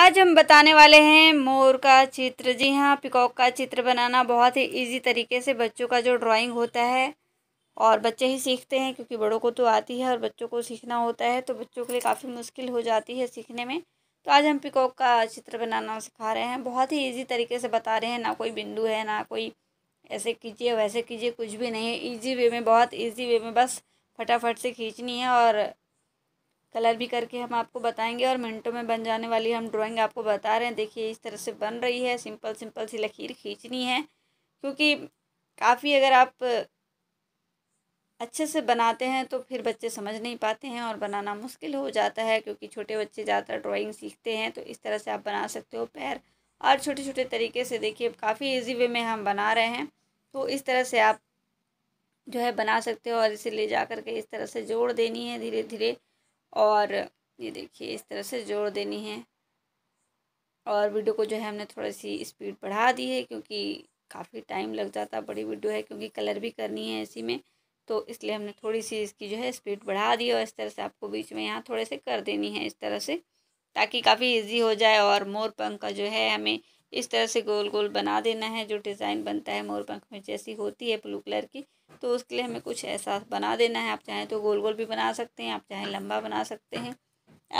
आज हम बताने वाले हैं मोर का चित्र जी हाँ पिकॉक का चित्र बनाना बहुत ही इजी तरीके से बच्चों का जो ड्राइंग होता है और बच्चे ही सीखते हैं क्योंकि बड़ों को तो आती है और बच्चों को सीखना होता है तो बच्चों के लिए काफ़ी मुश्किल हो जाती है सीखने में तो आज हम पिकॉक का चित्र बनाना सिखा रहे हैं बहुत ही ईजी तरीके से बता रहे हैं ना कोई बिंदु है ना कोई ऐसे कीजिए वैसे कीजिए कुछ भी नहीं ईजी वे में बहुत ईजी वे में बस फटाफट से खींचनी है और कलर भी करके हम आपको बताएंगे और मिनटों में बन जाने वाली हम ड्राइंग आपको बता रहे हैं देखिए इस तरह से बन रही है सिंपल सिंपल सी लकीर खींचनी है क्योंकि काफ़ी अगर आप अच्छे से बनाते हैं तो फिर बच्चे समझ नहीं पाते हैं और बनाना मुश्किल हो जाता है क्योंकि छोटे बच्चे ज़्यादातर ड्राइंग सीखते हैं तो इस तरह से आप बना सकते हो पैर और छोटे छोटे तरीके से देखिए काफ़ी इजी वे में हम बना रहे हैं तो इस तरह से आप जो है बना सकते हो और इसे ले जा कर के इस तरह से जोड़ देनी है धीरे धीरे और ये देखिए इस तरह से जोड़ देनी है और वीडियो को जो है हमने थोड़ी सी स्पीड बढ़ा दी है क्योंकि काफ़ी टाइम लग जाता बड़ी वीडियो है क्योंकि कलर भी करनी है इसी में तो इसलिए हमने थोड़ी सी इसकी जो है स्पीड बढ़ा दी और इस तरह से आपको बीच में यहाँ थोड़े से कर देनी है इस तरह से ताकि काफ़ी इजी हो जाए और मोर पंख का जो है हमें इस तरह से गोल गोल बना देना है जो डिज़ाइन बनता है मोर पंख में जैसी होती है ब्लू कलर की तो उसके लिए हमें कुछ ऐसा बना देना है आप चाहें तो गोल गोल भी बना सकते हैं आप चाहें लंबा बना सकते हैं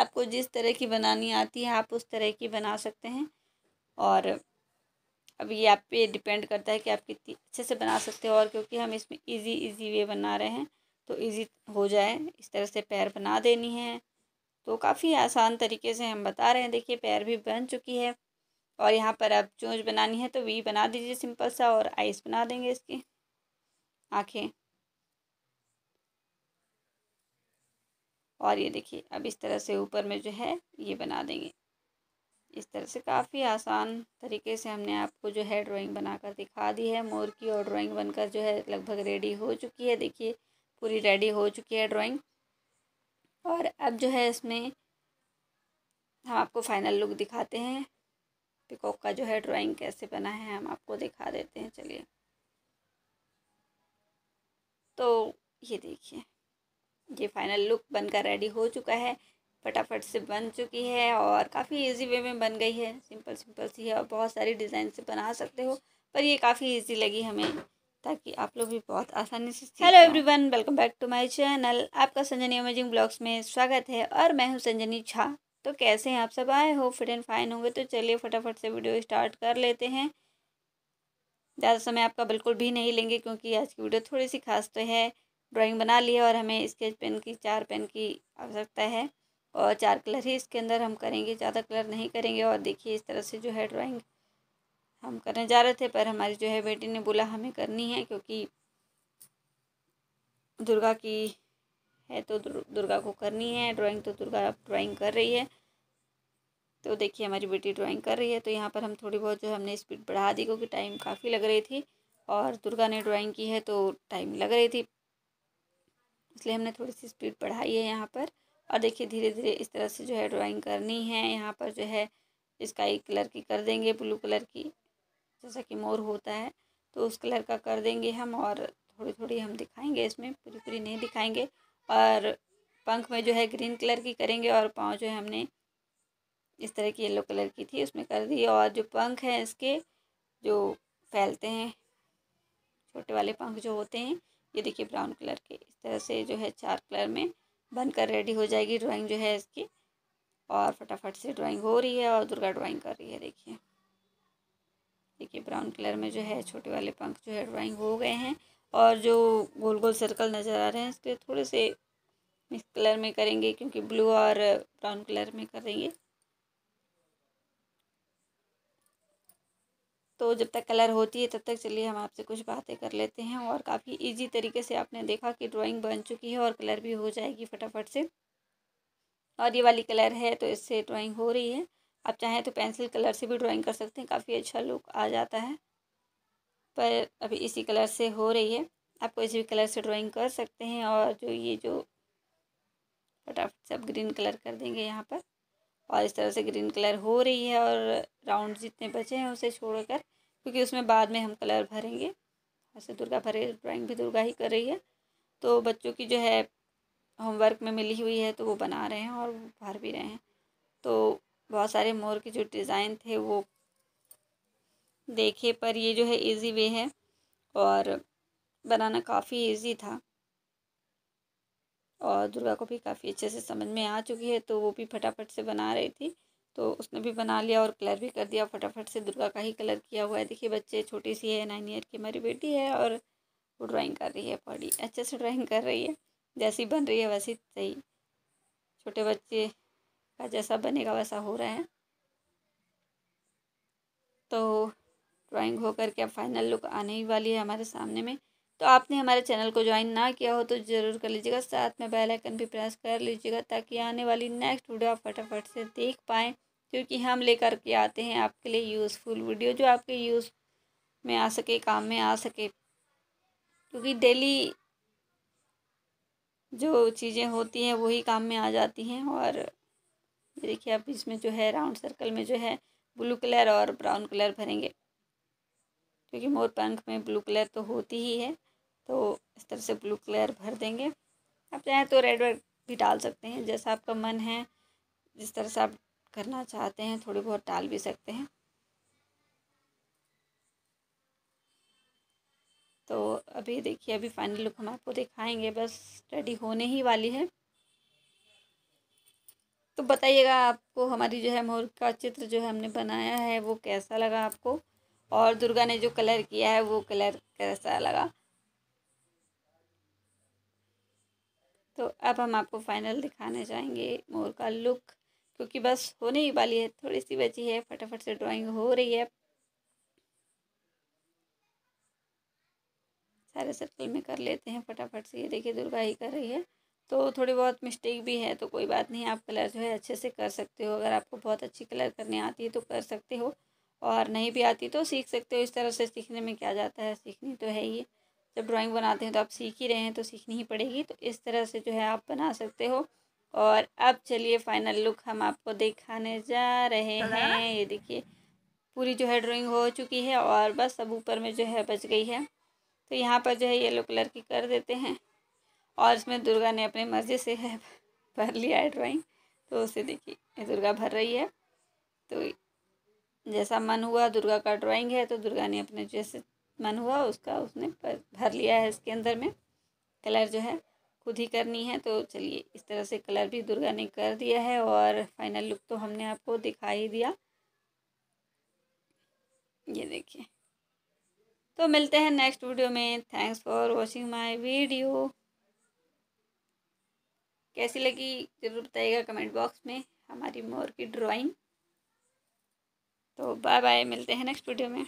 आपको जिस तरह की बनानी आती है आप उस तरह की बना सकते हैं और अब ये आप पे डिपेंड करता है कि आप कितनी अच्छे से बना सकते हो और क्योंकि हम इसमें इजी इजी वे बना रहे हैं तो इजी हो जाए इस तरह से पैर बना देनी है तो काफ़ी आसान तरीके से हम बता रहे हैं देखिए पैर भी बन चुकी है और यहाँ पर आप चोंच बनानी है तो वी बना दीजिए सिंपल सा और आइस बना देंगे इसकी आँखें और ये देखिए अब इस तरह से ऊपर में जो है ये बना देंगे इस तरह से काफ़ी आसान तरीके से हमने आपको जो है ड्राइंग बनाकर दिखा दी है मोर की और ड्राइंग बनकर जो है लगभग रेडी हो चुकी है देखिए पूरी रेडी हो चुकी है ड्राइंग और अब जो है इसमें हम आपको फाइनल लुक दिखाते हैं पिकॉक का जो है ड्राइंग कैसे बना है हम आपको दिखा देते हैं चलिए तो ये देखिए ये फाइनल लुक बनकर रेडी हो चुका है फटाफट से बन चुकी है और काफ़ी इजी वे में बन गई है सिंपल सिंपल सी है और बहुत सारी डिज़ाइन से बना सकते हो पर ये काफ़ी इजी लगी हमें ताकि आप लोग भी बहुत आसानी से hello everyone welcome back to my channel आपका संजनी अमेजिंग ब्लॉग्स में स्वागत है और मैं हूँ संजनी झा तो कैसे हैं आप सब आए हो फिट एंड फाइन होंगे तो चलिए फटाफट से वीडियो स्टार्ट कर लेते हैं ज़्यादा समय आपका बिल्कुल भी नहीं लेंगे क्योंकि आज की वीडियो थोड़ी सी खास तो है ड्राइंग बना ली है और हमें स्केच पेन की चार पेन की आवश्यकता है और चार कलर ही इसके अंदर हम करेंगे ज़्यादा कलर नहीं करेंगे और देखिए इस तरह से जो है ड्राइंग हम करने जा रहे थे पर हमारी जो है बेटी ने बोला हमें करनी है क्योंकि दुर्गा की है तो दुर्गा को करनी है ड्राइंग तो दुर्गा ड्राइंग कर रही है तो देखिए हमारी बेटी ड्राइंग कर रही है तो यहाँ पर हम थोड़ी बहुत जो हमने स्पीड बढ़ा दी क्योंकि टाइम काफ़ी लग रही थी और दुर्गा ने ड्राइंग की है तो टाइम लग रही थी इसलिए हमने थोड़ी सी स्पीड बढ़ाई है यहाँ पर और देखिए धीरे धीरे इस तरह से जो है ड्राइंग करनी है यहाँ पर जो है स्काई कलर की कर देंगे ब्लू कलर की जैसा कि मोर होता है तो उस कलर का कर देंगे हम और थोड़ी थोड़ी हम दिखाएंगे इसमें पूरी पूरी नहीं दिखाएंगे और पंख में जो है ग्रीन कलर की करेंगे और पाँव जो है हमने इस तरह की येलो कलर की थी उसमें कर दी और जो पंख हैं इसके जो फैलते हैं छोटे वाले पंख जो होते हैं ये देखिए ब्राउन कलर के इस तरह से जो है चार कलर में बनकर रेडी हो जाएगी ड्राइंग जो है इसकी और फटाफट से ड्राइंग हो रही है और दुर्गा ड्राइंग कर रही है देखिए देखिए ब्राउन कलर में जो है छोटे वाले पंख जो है ड्राइंग हो गए हैं और जो गोल गोल सर्कल नज़र आ रहे हैं इसके थोड़े से मिक्स कलर में करेंगे क्योंकि ब्लू और ब्राउन कलर में करेंगे तो जब तक कलर होती है तब तक चलिए हम आपसे कुछ बातें कर लेते हैं और काफ़ी इजी तरीके से आपने देखा कि ड्राइंग बन चुकी है और कलर भी हो जाएगी फटाफट से और ये वाली कलर है तो इससे ड्राइंग हो रही है आप चाहें तो पेंसिल कलर से भी ड्राइंग कर सकते हैं काफ़ी अच्छा लुक आ जाता है पर अभी इसी कलर से हो रही है आप कोई भी कलर से ड्राइंग कर सकते हैं और जो ये जो फटाफट से ग्रीन कलर कर देंगे यहाँ पर और इस तरह से ग्रीन कलर हो रही है और राउंड जितने बचे हैं उसे छोड़कर क्योंकि उसमें बाद में हम कलर भरेंगे वैसे दुर्गा भरे ड्राइंग भी दुर्गा ही कर रही है तो बच्चों की जो है होमवर्क में मिली हुई है तो वो बना रहे हैं और भर भी रहे हैं तो बहुत सारे मोर के जो डिज़ाइन थे वो देखे पर ये जो है इजी वे है और बनाना काफ़ी इजी था और दुर्गा को भी काफ़ी अच्छे से समझ में आ चुकी है तो वो भी फटाफट से बना रही थी तो उसने भी बना लिया और कलर भी कर दिया फटाफट से दुर्गा का ही कलर किया हुआ है देखिए बच्चे छोटी सी है नाइन ईयर की हमारी बेटी है और वो ड्राइंग कर रही है बड़ी अच्छे से ड्राइंग कर रही है जैसी बन रही है वैसी सही छोटे बच्चे का जैसा बनेगा वैसा हो रहा है तो ड्राइंग होकर के अब फाइनल लुक आने ही वाली है हमारे सामने में तो आपने हमारे चैनल को ज्वाइन ना किया हो तो ज़रूर कर लीजिएगा साथ में बेल आइकन भी प्रेस कर लीजिएगा ताकि आने वाली नेक्स्ट वीडियो आप फटाफट से देख पाएँ क्योंकि हम लेकर के आते हैं आपके लिए यूज़फुल वीडियो जो आपके यूज़ में आ सके काम में आ सके क्योंकि डेली जो चीज़ें होती हैं वही काम में आ जाती हैं और देखिए आप इसमें जो है राउंड सर्कल में जो है ब्लू कलर और ब्राउन कलर भरेंगे क्योंकि मोर पंख में ब्लू कलर तो होती ही है तो इस तरह से ब्लू कलर भर देंगे आप चाहें तो रेड वेड भी डाल सकते हैं जैसा आपका मन है जिस तरह से आप करना चाहते हैं थोड़ी बहुत डाल भी सकते हैं तो अभी देखिए अभी फाइनल लुक हम आपको दिखाएंगे बस रेडी होने ही वाली है तो बताइएगा आपको हमारी जो है मोर का चित्र जो है हमने बनाया है वो कैसा लगा आपको और दुर्गा ने जो कलर किया है वो कलर कैसा लगा तो अब हम आपको फाइनल दिखाने जाएंगे मोर का लुक क्योंकि बस होने ही वाली है थोड़ी सी बची है फटाफट से ड्राइंग हो रही है सारे सर्कल में कर लेते हैं फटाफट से ये देखिए दुर्गा ही कर रही है तो थोड़ी बहुत मिस्टेक भी है तो कोई बात नहीं आप कलर जो है अच्छे से कर सकते हो अगर आपको बहुत अच्छी कलर करने आती है तो कर सकते हो और नहीं भी आती तो सीख सकते हो इस तरह से सीखने में क्या जाता है सीखनी तो है ये जब ड्राइंग बनाते हैं तो आप सीख ही रहे हैं तो सीखनी ही पड़ेगी तो इस तरह से जो है आप बना सकते हो और अब चलिए फाइनल लुक हम आपको दिखाने जा रहे हैं ये देखिए पूरी जो है ड्राइंग हो चुकी है और बस अब ऊपर में जो है बच गई है तो यहाँ पर जो है येलो कलर की कर देते हैं और इसमें दुर्गा ने अपनी मर्ज़ी से है भर लिया है ड्राइंग तो उसे देखिए दुर्गा भर रही है तो जैसा मन हुआ दुर्गा का ड्राइंग है तो दुर्गा ने अपने जैसे मन हुआ उसका उसने भर लिया है इसके अंदर में कलर जो है खुद ही करनी है तो चलिए इस तरह से कलर भी दुर्गा ने कर दिया है और फाइनल लुक तो हमने आपको दिखा ही दिया ये देखिए तो मिलते हैं नेक्स्ट वीडियो में thanks for watching my video कैसी लगी ज़रूर बताइएगा कमेंट बॉक्स में हमारी मोर की ड्राइंग तो बाय बाय मिलते हैं नेक्स्ट वीडियो में